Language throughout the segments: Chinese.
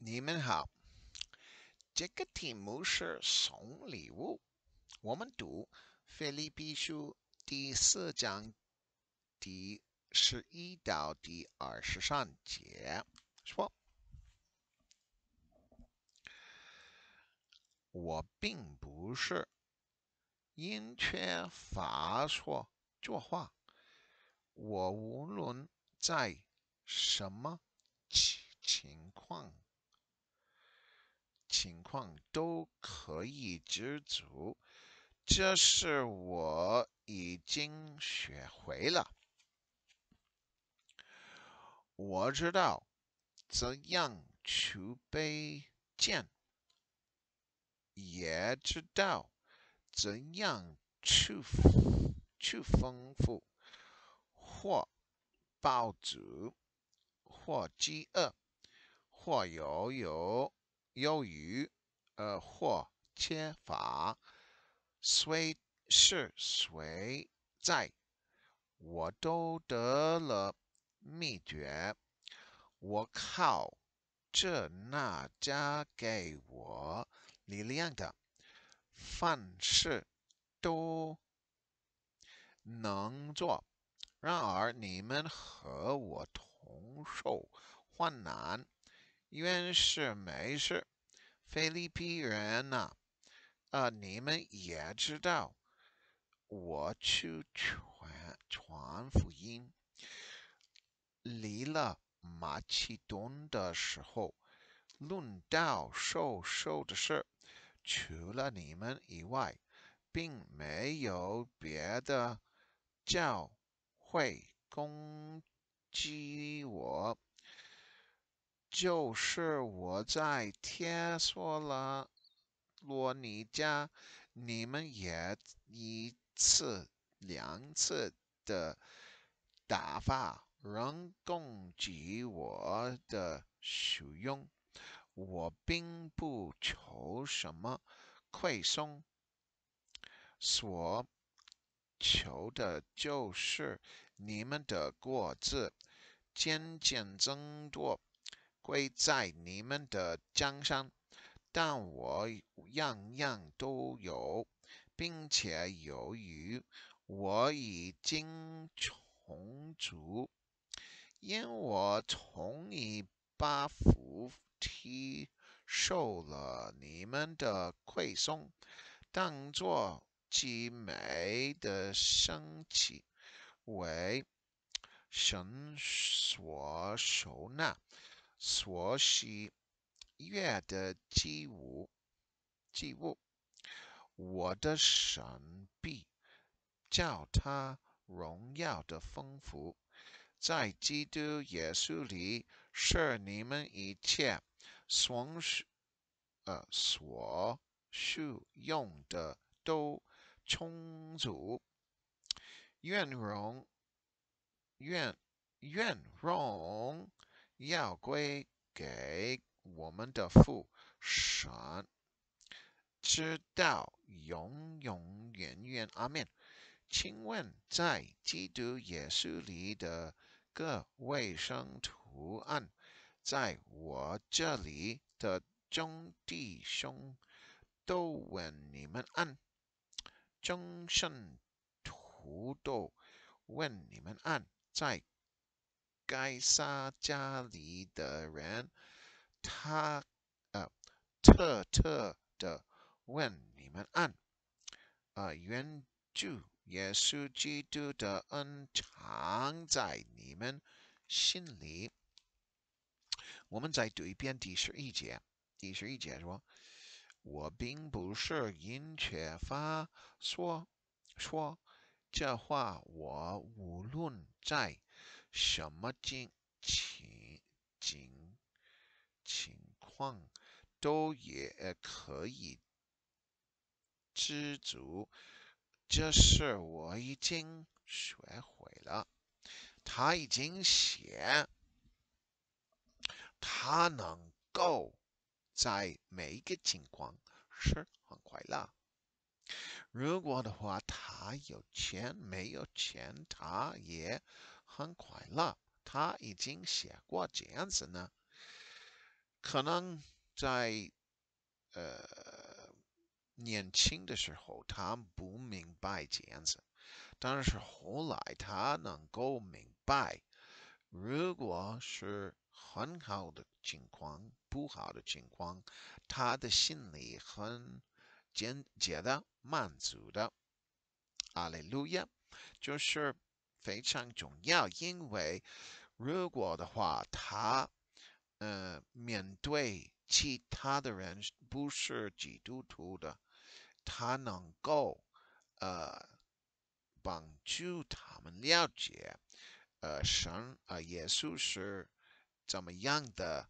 你们好，这个题目是送礼物。我们读《菲利比书》第四章第十一到第二十三节，说：“我并不是因缺乏说作话，我无论在什么情情况。”情况都可以知足，这是我已经学会了。我知道怎样储备贱。也知道怎样去去丰富，或暴足或饥饿，或有有。由于，呃，或缺乏，虽是谁在，我都得了秘诀。我靠，这那家给我力量的，凡事都能做。然而你们和我同受患难。原是没事，菲律宾人呐，啊，你们也知道，我去传传福音。离了马其顿的时候，论到受受的事，除了你们以外，并没有别的教会攻击我。就是我在天说拉罗尼家，你们也一次两次的打发人攻击我的使用，我并不求什么馈送，所求的就是你们的果子渐渐增多。归在你们的江山，但我样样都有，并且由于我已经重足，因我从以巴弗梯受了你们的馈送，当作集美的升起为神所收纳。所需悦的祭物，祭物，我的神必叫他荣耀的丰富，在基督耶稣里是你们一切所需呃所需用的都充足。愿荣愿愿荣。要归给我们的父神，知道永永远远阿门。请问在基督耶稣里的各卫生图案，在我这里的弟兄都问你们安。终身徒都问你们安。在。该杀家里的人，他呃，特特的问你们安，呃，原主耶稣基督的恩常在你们心里。我们再读一遍第十一节，第十一节说：“我并不是因缺乏说说这话，我无论在。”什么情情情情况都也可以知足，这事我已经学会了。他已经写，他能够在每一个情况是很快乐。如果的话，他有钱没有钱，他也。很快乐，他已经写过这样子呢。可能在呃年轻的时候，他不明白这样子，但是后来他能够明白。如果是很好的情况，不好的情况，他的心里很简洁的满足的。阿路亚，就是。非常重要，因为如果的话，他呃面对其他的人不是基督徒的，他能够呃帮助他们了解呃神啊耶稣是怎么样的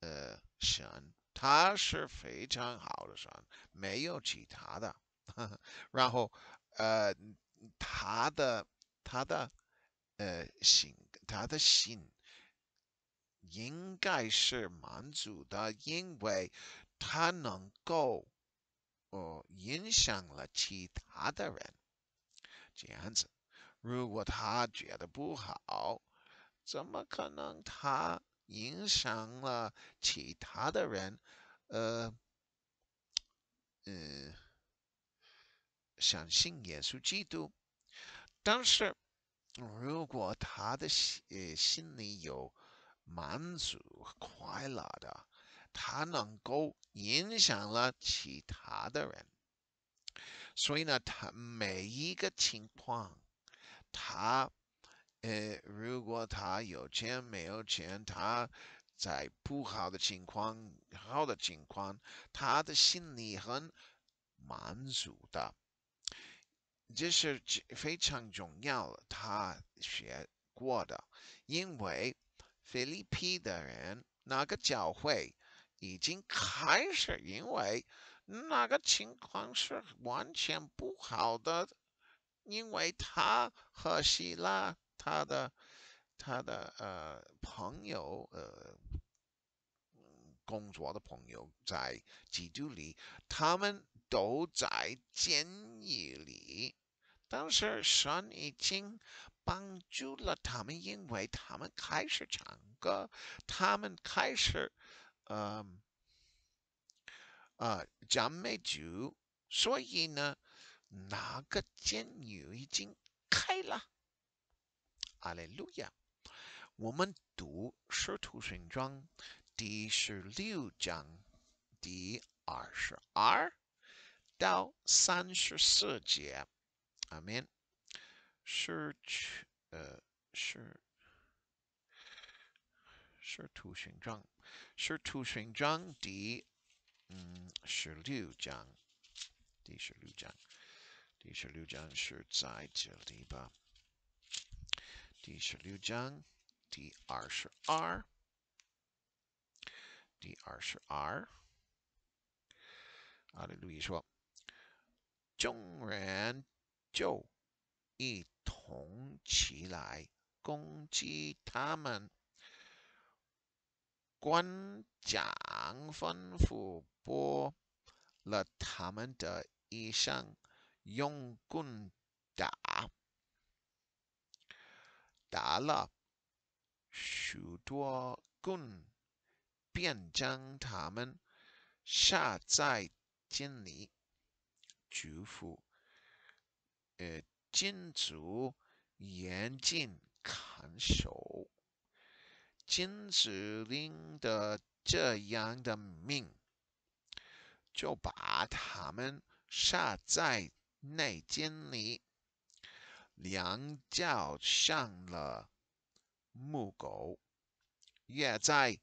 呃神，他是非常好的神，没有其他的。然后呃他的。他的呃心，他的心应该是满足的，因为他能够，呃，影响了其他的人。这样子，如果他觉得不好，怎么可能他影响了其他的人？呃，嗯，相信耶稣基督。但是，如果他的心心里有满足、快乐的，他能够影响了其他的人。所以呢，他每一个情况，他，呃，如果他有钱没有钱，他在不好的情况、好的情况，他的心里很满足的。这是非常重要他学过的，因为菲律宾的人那个教会已经开始，因为那个情况是完全不好的，因为他和希腊他的他的呃朋友呃，工作的朋友在基督里，他们。都在监狱里，但是神已经帮助了他们，因为他们开始唱歌，他们开始呃呃赞美主，所以呢，那个监狱已经开了。阿雷路亚！我们读《使徒行阿第十六章第二十二。到三十四节，a m e n 处处处处图形状，处图形状嗯，十六章，第十六章，第十六章是在这里吧？第十六章第 r 是 r，的 r 是 r，好了，注意了。众人就一同起来攻击他们。官长吩咐剥了他们的衣裳，用棍打，打了许多棍，便将他们下在井里。主妇，呃，禁严禁砍手，禁止领的这样的命，就把他们杀在内间里。”两脚上了木狗，约在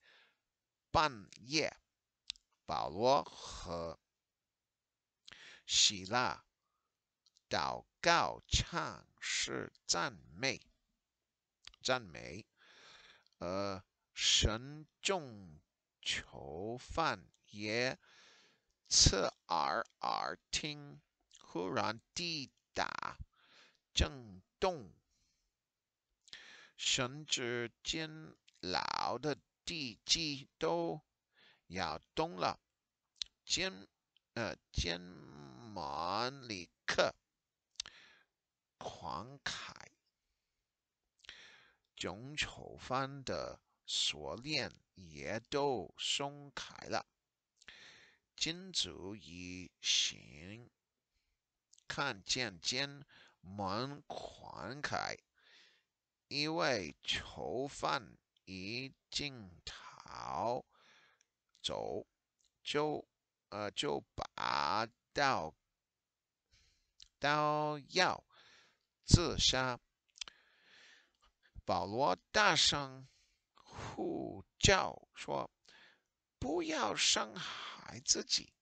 半夜。保罗和。希拉祷告、唱诗、赞美、赞美，呃，神众囚犯也侧耳耳听。忽然地打震动，神之监牢的地基都摇动了，监呃监。门里克狂凯，囚犯的锁链也都松开了。金主一行看见金门狂凯，一位囚犯一进逃走，就呃就把到。都要自杀。保罗大声呼叫说：“不要伤害自己，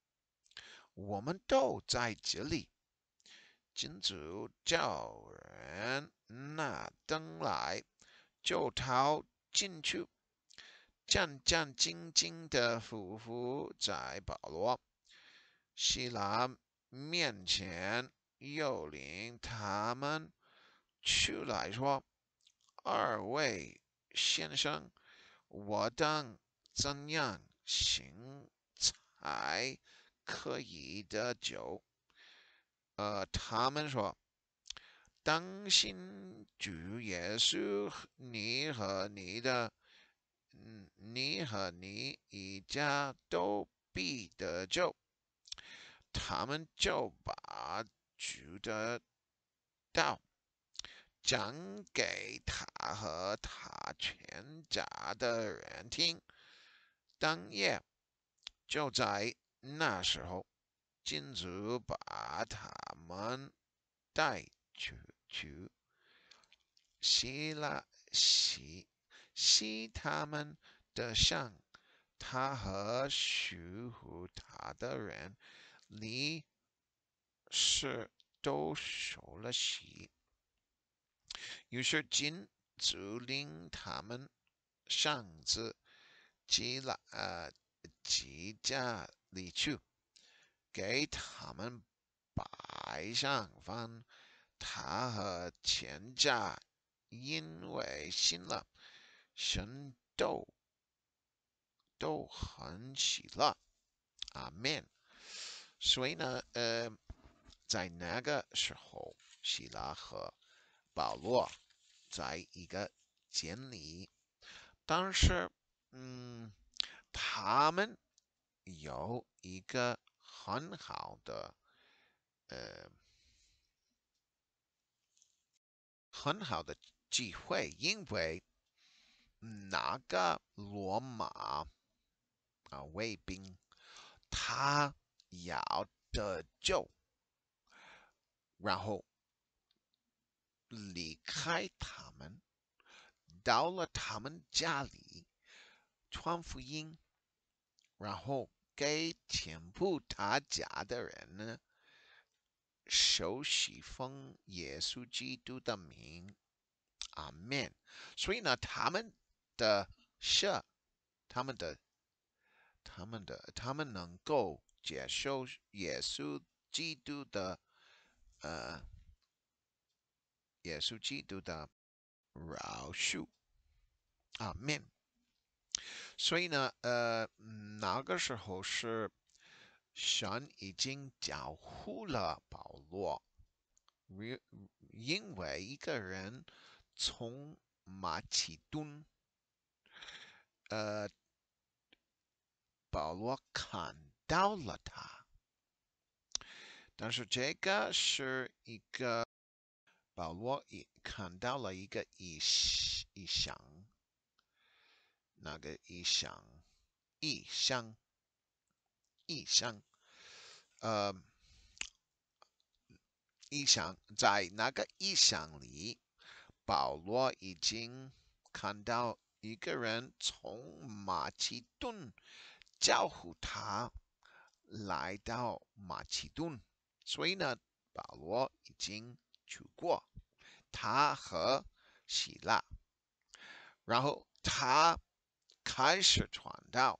我们都在这里。”金主叫人拿灯来，就逃进去，战战兢兢的匍匐在保罗、西拉面前。又领他们出来，说：“二位先生，我当怎样行才可以得救？”呃，他们说：“当心主耶稣，你和你的，嗯，你和你一家都必得救。”他们就把。煮得到，讲给他和他全家的人听。当夜就在那时候，金主把他们带出去，洗了洗洗他们的身，他和守护他的人离。是都收了喜，于是金祖林他们上次接了呃接家里去，给他们摆上饭。他和钱家因为信了神，都都很喜乐。阿门。所以呢，呃。在那个时候，希拉和保罗在一个监狱，但是，嗯，他们有一个很好的，呃，很好的机会，因为那个罗马啊卫兵，他要的就。然后离开他们，到了他们家里传福音，然后给全部他家的人呢，熟悉奉耶稣基督的名，阿门。所以呢，他们的舍，他们的，他们的，他们能够接受耶稣基督的。呃，耶稣基督的饶恕，啊，面。所以呢，呃，那个时候是神已经叫呼了保罗，因为一个人从马其顿，呃，保罗看到了他。但是这个是一个保罗已看到了一个异异象，那个异象，异象，异象，呃，异象在那个异象里，保罗已经看到一个人从马其顿招呼他来到马其顿。所以呢，保罗已经去过他和希腊，然后他开始传道。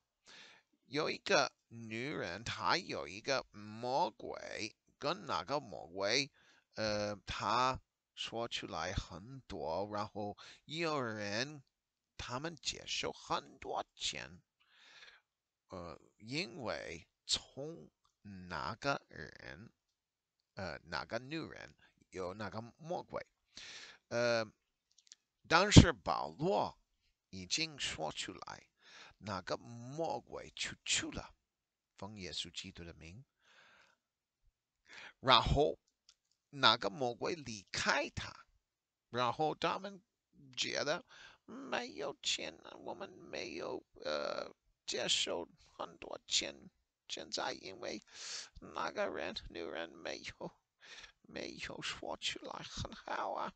有一个女人，她有一个魔鬼，跟那个魔鬼，呃，他说出来很多，然后有人他们接受很多钱，呃，因为从那个人。呃，哪个女人有哪个魔鬼？呃，当时保罗已经说出来，哪个魔鬼出去了，奉耶稣基督的名。然后，哪个魔鬼离开他？然后他们觉得没有钱，我们没有呃接受很多钱。现在因为那个人女人没有没有说出来很好啊。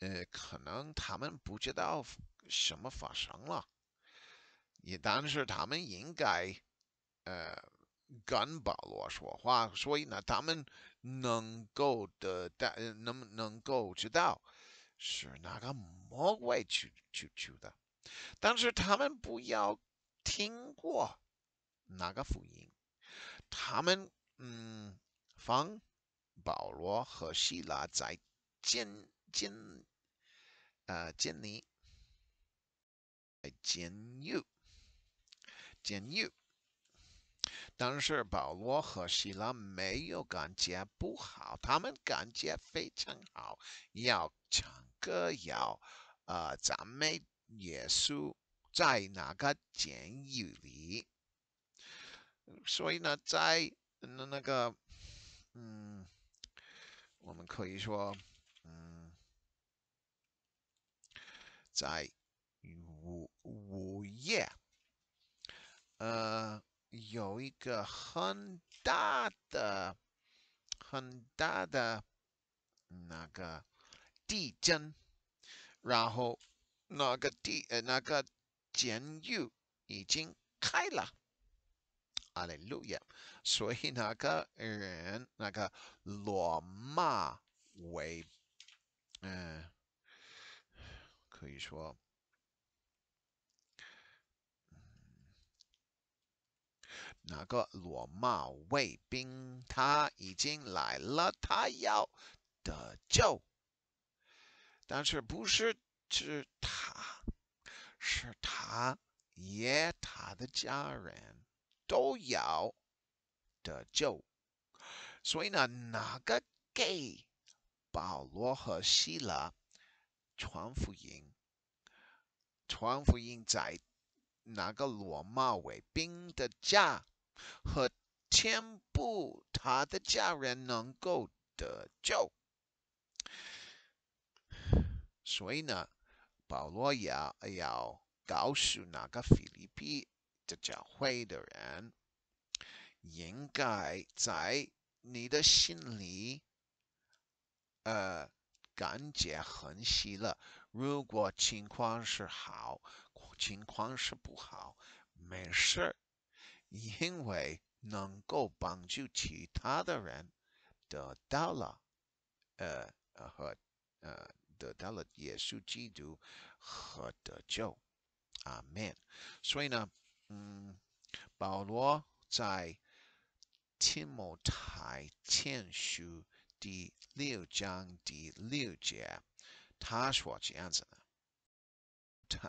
呃，可能他们不知道什么发生了，也但是他们应该呃跟保罗说话，所以呢，他们能够的到能能够知道是那个魔鬼去去去的，但是他们不要听过。哪个福音？他们嗯，放保罗和希拉在监监呃监里，在监狱监狱。但是保罗和希拉没有感觉不好，他们感觉非常好，要唱歌，要呃赞美耶稣，在那个监狱里。所以呢，在那那个，嗯，我们可以说，嗯，在午午夜，呃，有一个很大的、很大的那个地震，然后那个地呃那个监狱已经开了。利路亚。所以那个人，那个罗马卫，可以说，那个罗马卫兵他已经来了，他要得救，但是不是是他，是他也他的家人。都要的救，所以呢，那个给保罗和希拉传福音，传福音在那个罗马卫兵的家和全部他的家人能够得救，所以呢，保罗要要告诉那个菲利宾这教会的人应该在你的心里，呃，感觉很喜乐。如果情况是好，情况是不好，没事儿，因为能够帮助其他的人得到了，呃，和呃，得到了耶稣基督和得救。阿门。所以呢。嗯，保罗在《提摩太前书》第六章第六节，他说这样子的：太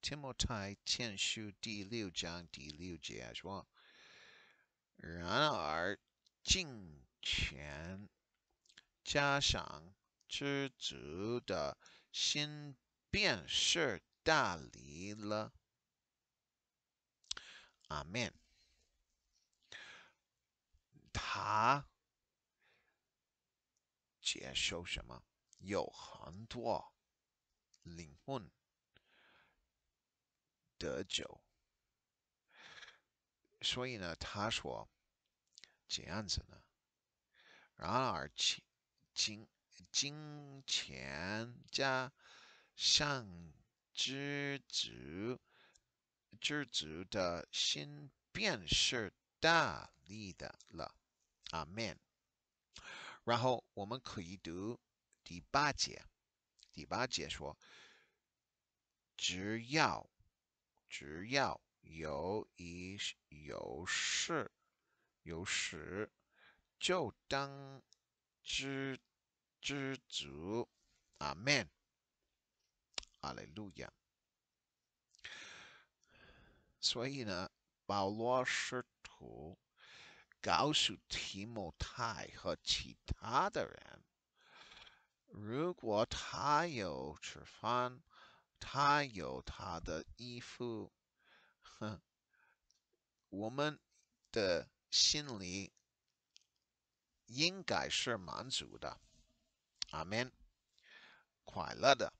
提摩太前书》第六章第六节说：“然而金钱加上知足的心便是大理了。”阿门。他接受什么？有很多灵魂得救。所以呢，他说这样子呢。然而，金金金钱加上知足。知足的心便是大力的了，阿 m n 然后我们可以读第八节，第八节说：只要只要有一有事，有时就当知知足，阿 m 阿 n 路亚。所以呢，保罗试图告诉提摩太和其他的人：如果他有吃饭，他有他的衣服，哼，我们的心里应该是满足的。阿门，快乐的，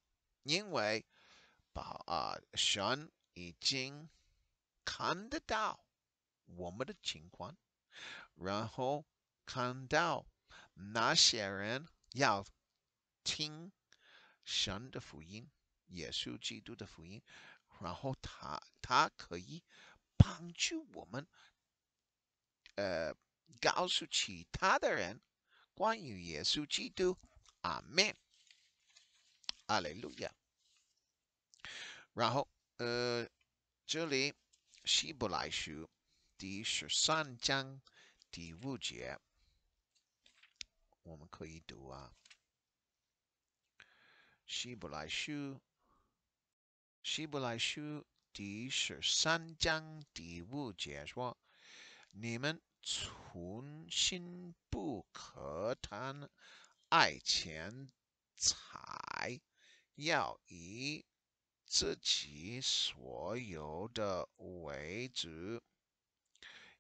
因为保尔神已经。看得到，我们的情况，然后看到，那些人要听神的福音，耶稣基督的福音，然后他他可以帮助我们，呃，告诉其他的人关于耶稣基督。阿门。阿雷路亚。然后，呃，这里。希伯来书》第十三章第五节，我们可以读啊，《希伯来书》《希伯来书》第十三章第五节说：“你们存心不可贪爱钱财，要以。”自己所有的为置，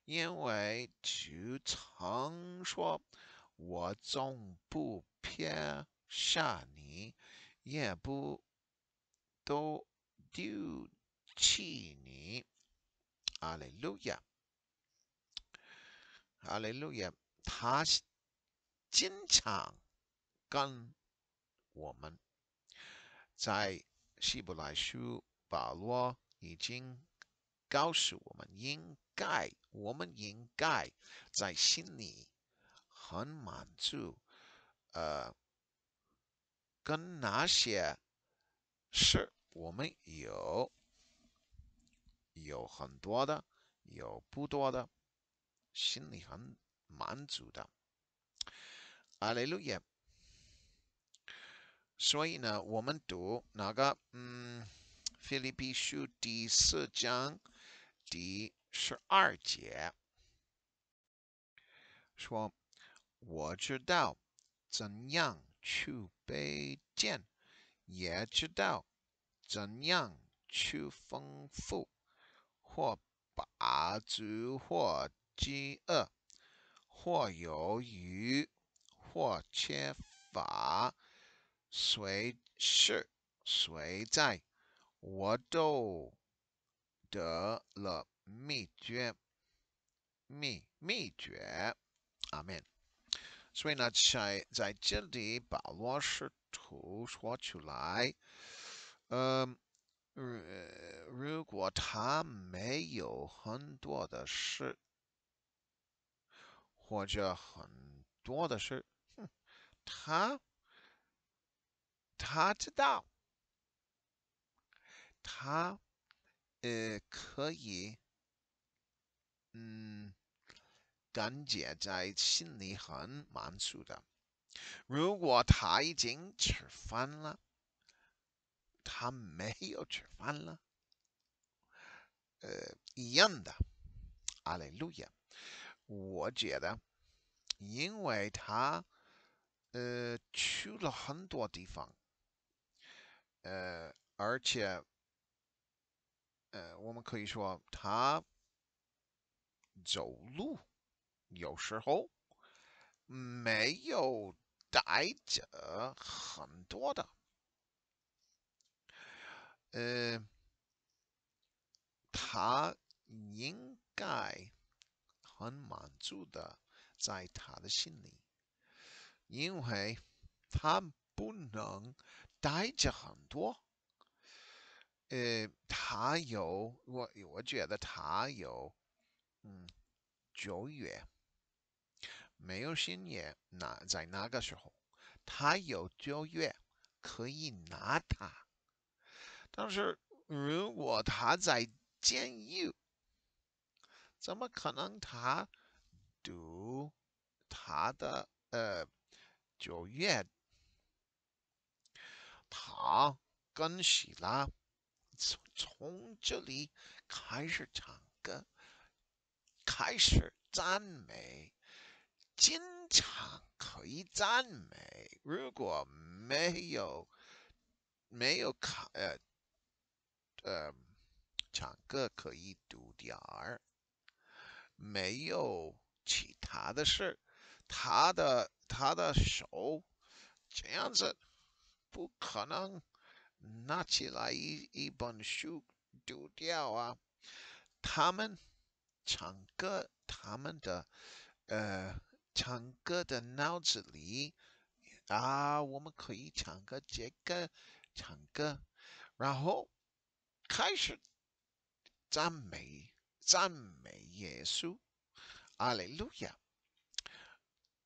因为主常说：“我总不撇下你，也不都丢弃你。”阿路亚，阿路亚，他经常跟我们在。希伯来书保罗已经告诉我们，应该，我们应该在心里很满足。呃，跟那些事我们有有很多的，有不多的，心里很满足的。阿雷路亚。所以呢，我们读那个，嗯，《菲律宾书》第四章第十二节，说：“我知道怎样去卑贱，也知道怎样去丰富；或饱足，或饥饿；或有余，或缺乏。”谁是谁在？我都得了秘诀，秘秘诀。阿门。所以，呢，在在这里把罗试图说出来？嗯，如果他没有很多的事，或者很多的事，哼，他。他知道，他呃可以，嗯，感觉在心里很满足的。如果他已经吃饭了，他没有吃饭了，呃一样的。阿亚，我觉得，因为他呃去了很多地方。呃，而且，呃，我们可以说他走路有时候没有带着很多的，呃，他应该很满足的在他的心里，因为他不能。待着很多，呃，他有我，我觉得他有，嗯，九月没有新年，那在那个时候，他有九月可以拿他，但是如果他在监狱，怎么可能他读他的呃九月？他跟希拉从从这里开始唱歌，开始赞美。经常可以赞美，如果没有没有卡呃呃唱歌可以读点儿，没有其他的事。他的他的手这样子。不可能，拿起来一本书丢掉啊！他们唱歌，他们的呃，唱歌的脑子里啊，我们可以唱歌这个唱歌，然后开始赞美赞美耶稣，阿路亚！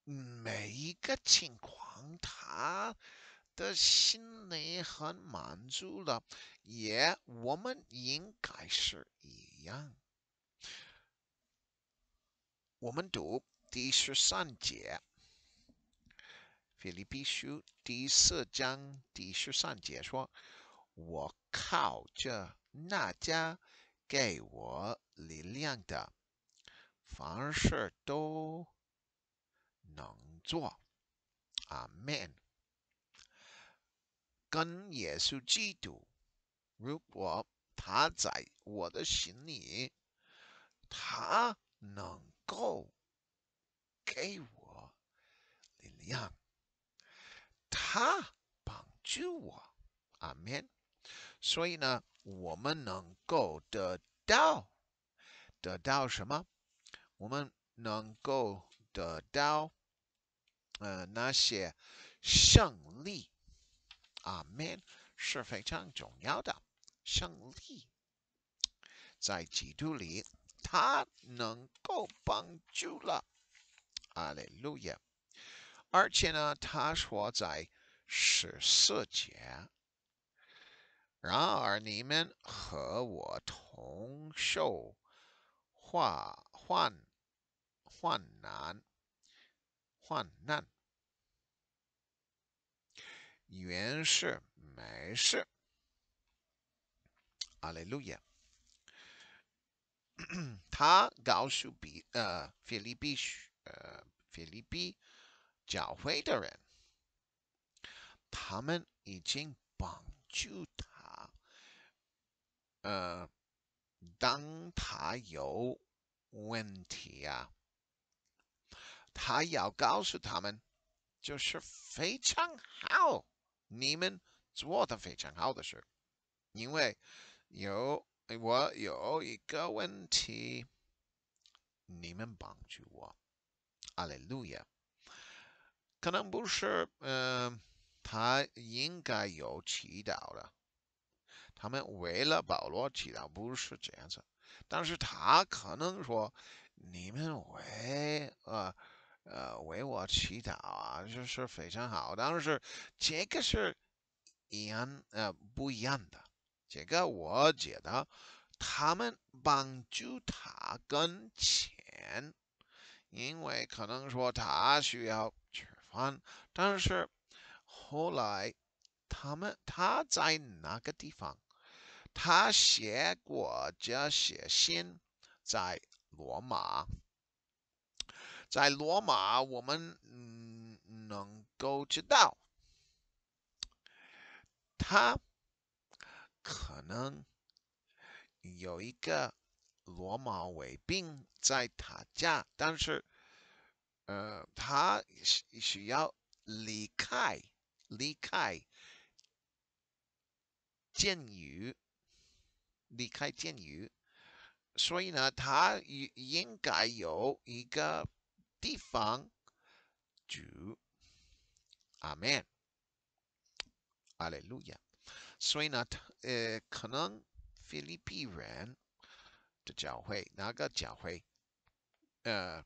每一个情况，他。的心里很满足了，也我们应该是一样。我们读第十三节，《菲利比书》第四章第十三节说：“我靠着那家给我力量的，凡事都能做。”阿门。跟耶稣基督，如果他在我的心里，他能够给我力量，他帮助我，阿门。所以呢，我们能够得到得到什么？我们能够得到那些胜利。阿门是非常重要的胜利，在基督里，他能够帮助了。阿利路亚！而且呢，他活在十四节。然而，你们和我同受患患患难，患难。原是没事，阿雷路亚。他告诉比呃菲律宾呃菲律宾教会的人，他们已经帮助他，呃，当他有问题啊，他要告诉他们，就是非常好。你们做的非常好的事，因为有我有一个问题，你们帮助我，阿雷路亚。可能不是，嗯，他应该有祈祷的，他们为了保罗祈祷不是这样子，但是他可能说，你们为呃。呃，为我祈祷啊，这是非常好。但是这个是，一样呃不一样的。这个我觉得，他们帮助他跟钱，因为可能说他需要吃饭。但是后来，他们他在哪个地方？他写过这些信，在罗马。在罗马，我们嗯能够知道，他可能有一个罗马卫兵在他家，但是，呃，他需需要离开，离开监狱，离开监狱，所以呢，他应应该有一个。地方主，阿门，阿利路亚。所以呢，呃，可能菲律宾人的教会哪个教会，呃，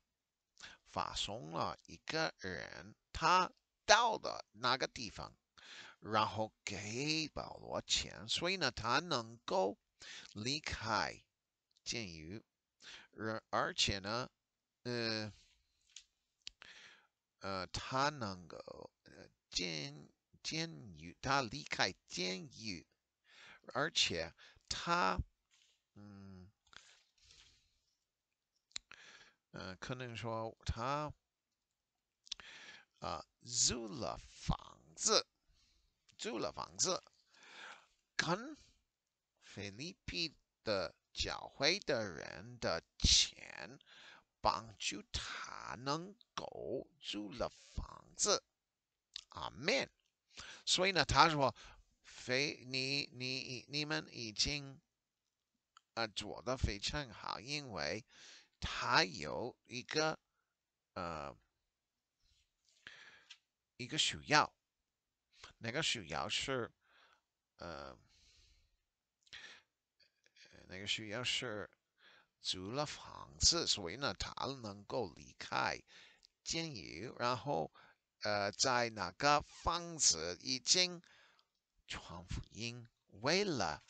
发送了一个人，他到的哪个地方，然后给保罗钱，所以呢，他能够离开监狱，而而且呢，呃。呃，他能够呃监监狱，他离开监狱，而且他，嗯，嗯，可能说他啊，租了房子，租了房子，跟菲律宾的教会的人的钱。帮助他能够住了房子，阿门。所以呢，他说，非你你你们已经，呃，做的非常好，因为他有一个呃，一个需要，那个需要是，呃，那个需要是。租了房子，所以呢，他能够离开监狱，然后呃，在那个房子已经传福音，为了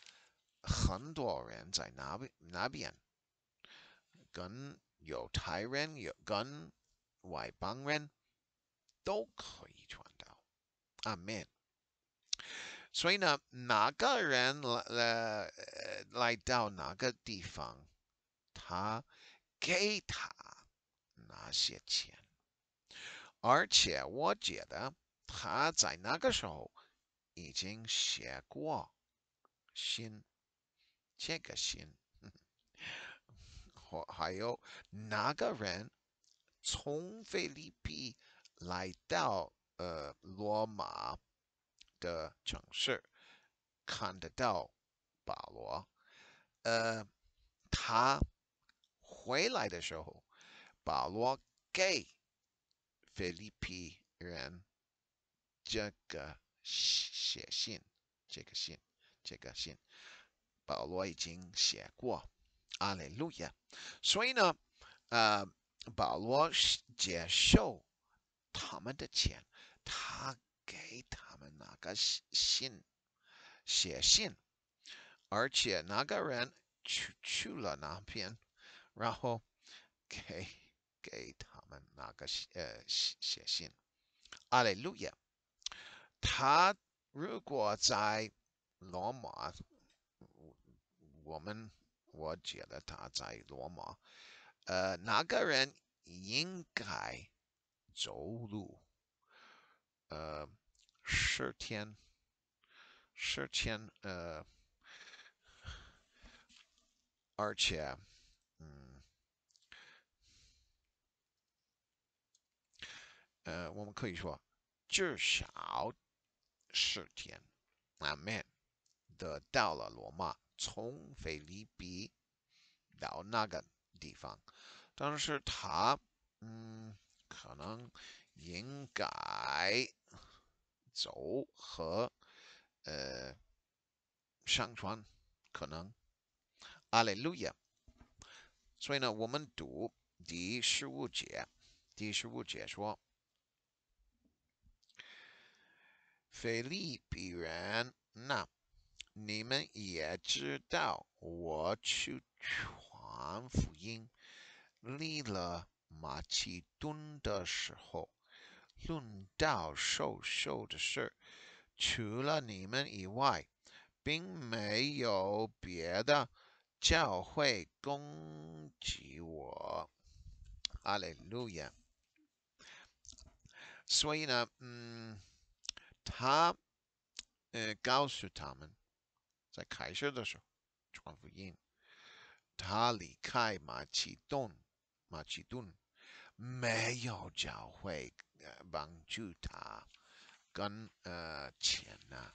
很多人在那边那边，跟犹太人、跟外邦人都可以传道，阿门。所以呢，哪个人来来到哪个地方。他给他那些钱，而且我觉得他在那个时候已经写过信，这个信，或 还有那个人从菲律宾来到呃罗马的城市，看得到保罗，呃，他。回来的时候，保罗给菲利比人这个写信，这个信，这个信，保罗已经写过。阿雷路亚。所以呢，呃，保罗接受他们的钱，他给他们那个信写信。而且那个人去去了那边。然后给给他们那个写呃写写信，阿路亚，他如果在罗马，我们我觉得他在罗马，呃，那个人应该走路，呃，十天，十天呃，而且。呃，我们可以说，至少十天，阿门，得到了罗马，从菲律宾到那个地方。但是，他嗯，可能应该走和呃上船，可能。阿亚。所以呢，我们读第十五节，第十五节说。菲利比人那你们也知道，我去传福音，立了马其顿的时候，论到受受的事，除了你们以外，并没有别的教会攻击我。阿利路亚。所以呢，嗯。他，呃，告诉他们，在开始的时候，传福音。他离开马其顿，马其顿没有教会帮助他跟呃钱呐，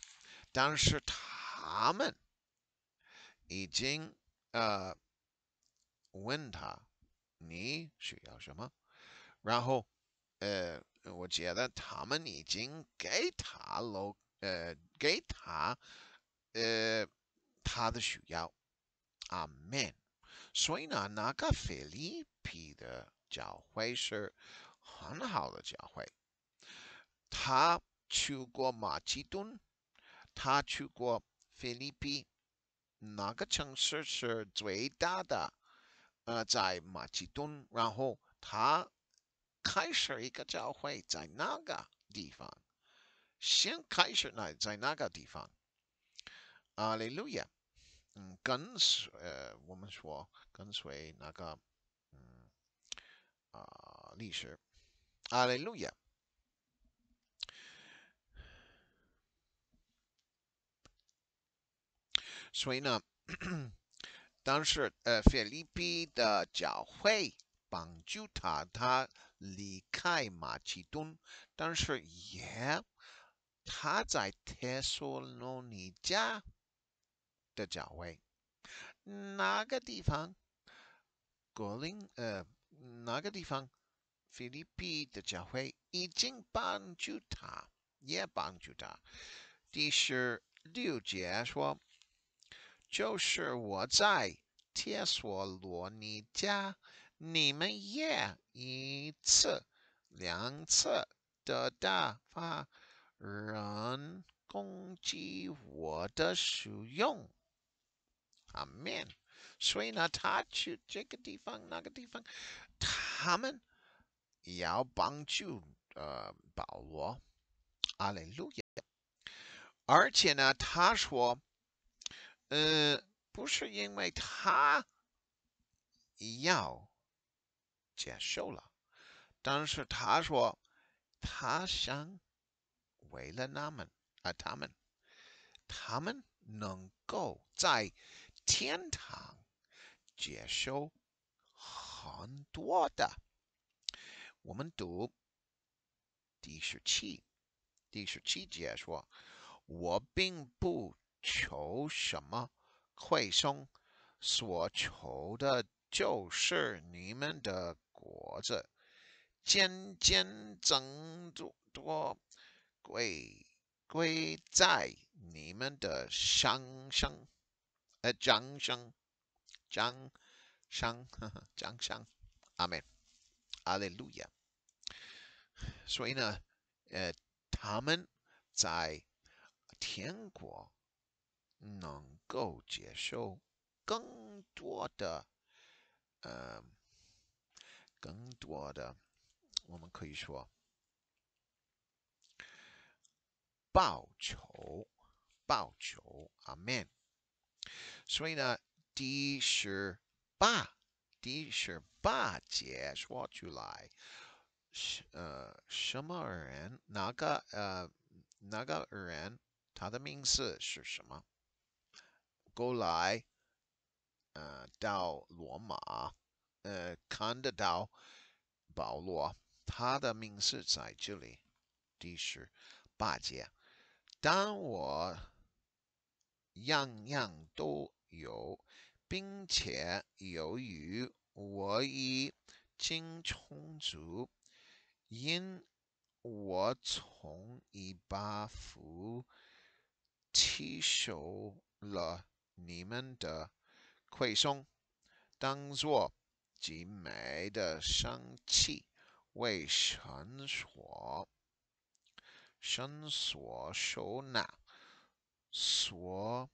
但是他们已经呃问他，你需要什么，然后。呃，我觉得他们已经给他了，呃，给他，呃，他的需要。阿门。所以呢，那个菲律宾的教会是很好的教会。他去过马其顿，他去过菲律宾。哪个城市是最大的？呃，在马其顿，然后他。开始一个教会，在哪个地方？先开始在在哪个地方？阿利路亚。嗯，跟随呃，我们说跟随那个嗯啊历史。阿利路亚。所以呢，当时呃，菲利比的教会帮助他，他。离开马其顿，但是也他在特索罗尼加的教会，哪个地方？格林呃，哪个地方？菲律宾的教会已经帮助他，也帮助他。第十六节说，就是我在特索罗尼加。你们也一次、两次的大发人攻击我的使用。阿门。所以呢，他去这个地方、那个地方，他们要帮助呃保罗。阿门。而且呢，他说，呃，不是因为他要。接受了，但是他说他想为了他们，啊，他们，他们能够在天堂接受很多的。我们读第十七，第十七节说，我并不求什么，馈送，所求的。就是你们的果子渐渐增多多，归归在你们的圣圣，呃，长圣，长圣，哈哈，长圣，阿门，阿利路亚。所以呢，呃，他们在天国能够接受更多的。更多的，我们可以说报仇，报仇，阿门。所以呢，第十八，第十八节说出来，呃，什么人？哪个呃，哪个人？他的名字是什么？过来。呃，到罗马，呃，看得到保罗，他的名字在这里，第十八节。当我样样都有，并且由于我已经充足，因我从一把斧。接受了你们的。会松，当做集美的生气为神所神所收纳，所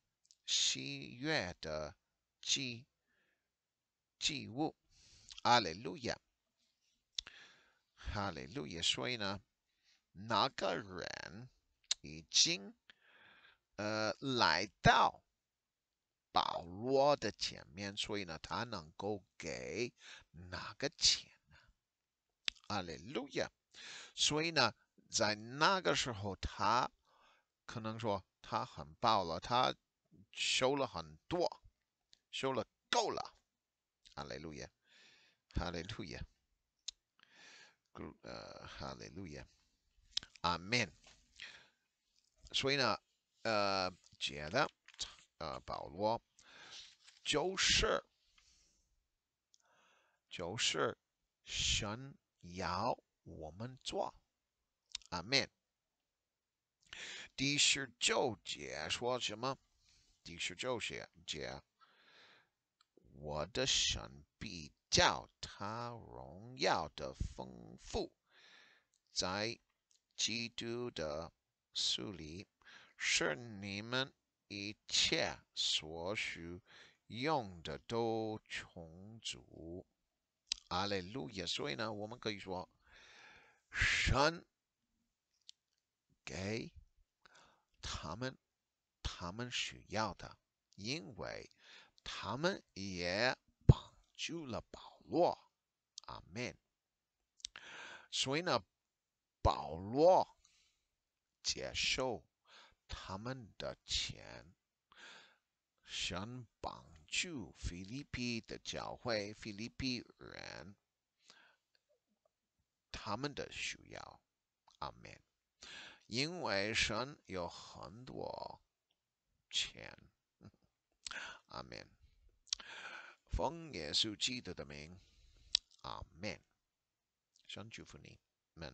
喜悦的祭祭物。哈利路亚，哈利路亚。所以呢，那个人已经呃来到。保罗的前面，所以呢，他能够给哪个钱呢？阿利路亚！所以呢，在那个时候，他可能说他很暴了，他收了很多，收了够了。阿利路亚，哈利路亚，呃，哈利路亚，阿门。所以呢，呃，觉得。啊，保罗，就是，就是神要我们做，阿门。第十九节说什么？第十九节，我的神比较他荣耀的丰富，在基督的手里是你们。一切所需用的都充足，阿路门！所以呢，我们可以说，神给他们他们需要的，因为他们也帮助了保罗，阿门。所以呢，保罗接受。他们的钱，神帮助菲律宾的教会、菲律宾人，他们的需要。阿门。因为神有很多钱。阿门。奉耶稣基督的名。阿门。神祝福你们。